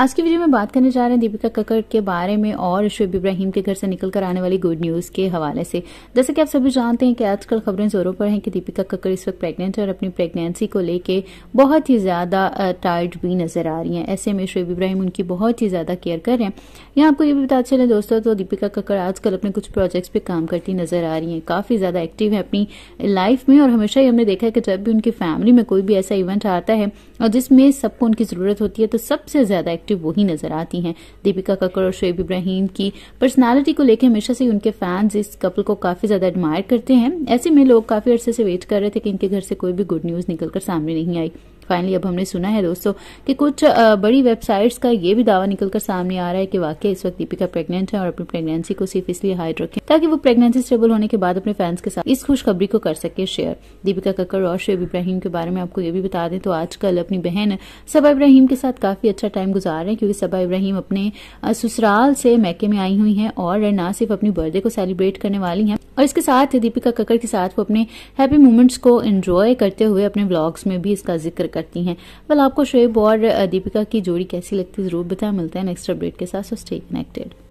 आज की वीडियो में बात करने जा रहे हैं दीपिका कक्कर के बारे में और शुब इब्राहिम के घर से निकल कर आने वाली गुड न्यूज के हवाले से जैसे कि आप सभी जानते हैं कि आजकल खबरें जोरों पर हैं कि दीपिका कक्कर इस वक्त प्रेग्नेंट है और अपनी प्रेगनेंसी को लेकर बहुत ही ज्यादा टायर्ड भी नजर आ रही है ऐसे में शुब इब्राहिम उनकी बहुत ही ज्यादा केयर कर रहे हैं यहाँ आपको ये भी बता चले दोस्तों तो दीपिका कक्कर आजकल अपने कुछ प्रोजेक्ट्स पे काम करती नजर आ रही है काफी ज्यादा एक्टिव है अपनी लाइफ में और हमेशा ही हमने देखा है कि जब भी उनकी फैमिली में कोई भी ऐसा इवेंट आता है और जिसमें सबको उनकी जरूरत होती है तो सबसे ज्यादा एक्टिव अट्रैक्टिव वही नजर आती हैं दीपिका कक्कड़ और शेब इब्राहिम की पर्सनालिटी को लेकर हमेशा से उनके फैंस इस कपल को काफी ज्यादा एडमायर करते हैं ऐसे में लोग काफी अरसे से वेट कर रहे थे कि इनके घर से कोई भी गुड न्यूज निकलकर सामने नहीं आई फाइनली अब हमने सुना है दोस्तों कि कुछ बड़ी वेबसाइट्स का ये भी दावा निकलकर सामने आ रहा है कि वाकई इस वक्त दीपिका प्रेग्नेंट है और अपनी प्रेगनेंसी को सिर्फ इसलिए हाइड रखें ताकि वो प्रेगनेंसी स्टेबल होने के बाद अपने फैंस के साथ इस खुशखबरी को कर सके शेयर दीपिका कक्कर और शेब इब्राहिम के बारे में आपको ये भी बता दें तो आजकल अपनी बहन सबा इब्राहिम के साथ काफी अच्छा टाइम गुजार रहे हैं क्योंकि सबा इब्राहिम अपने ससुराल से मैके में आई हुई है और न सिर्फ अपनी बर्थडे को सेलिब्रेट करने वाली है और इसके साथ दीपिका कक्कर के साथ वो अपने हैप्पी मोमेंट्स को एंजॉय करते हुए अपने ब्लॉग्स में भी इसका जिक्र कर करती हैं वेल आपको शुएब और दीपिका की जोड़ी कैसी लगती है ज़रूर बताया मिलता है नेक्स्ट अपडेट के साथ सो स्टे कनेक्टेड